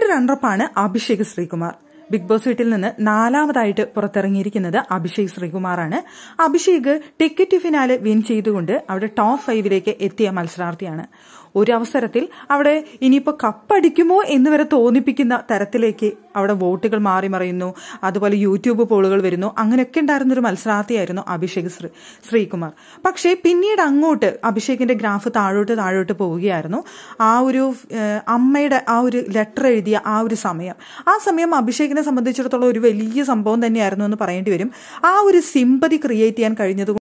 പിന്നീട് റണ്ണറപ്പാണ് Abhishek Sreekumar big boss വീട്ടിൽ നിന്ന് നാലാമതായിട്ട് പുറത്തിറങ്ങിയിരിക്കുന്നത് അഭിഷേക് ശ്രീകുമാറാണ് അഭിഷേക് ടിക്കറ്റ് ഫിനാലെ വിൻ ചെയ്തുകൊണ്ട് അവിടെ ടോപ്പ് ഫൈവിലേക്ക് എത്തിയ മത്സരാർത്ഥിയാണ് ഒരു അവസരത്തിൽ അവിടെ ഇനിയിപ്പോൾ കപ്പടിക്കുമോ എന്ന് വരെ തോന്നിപ്പിക്കുന്ന തരത്തിലേക്ക് അവിടെ വോട്ടുകൾ മാറി മറിയുന്നു അതുപോലെ യൂട്യൂബ് പോളുകൾ വരുന്നു അങ്ങനെയൊക്കെ ഉണ്ടായിരുന്നൊരു മത്സരാർത്ഥിയായിരുന്നു അഭിഷേക് ശ്രീ ശ്രീകുമാർ പക്ഷേ പിന്നീട് അങ്ങോട്ട് അഭിഷേകിന്റെ ഗ്രാഫ് താഴോട്ട് താഴോട്ട് പോവുകയായിരുന്നു ആ ഒരു അമ്മയുടെ ആ ഒരു ലെറ്റർ എഴുതിയ ആ ഒരു സമയം ആ സമയം അഭിഷേകിന് സംബന്ധിച്ചിടത്തോളം ഒരു വലിയ സംഭവം തന്നെയായിരുന്നു എന്ന് പറയേണ്ടി വരും ആ ഒരു സിമ്പതി ക്രിയേറ്റ് ചെയ്യാൻ കഴിഞ്ഞത്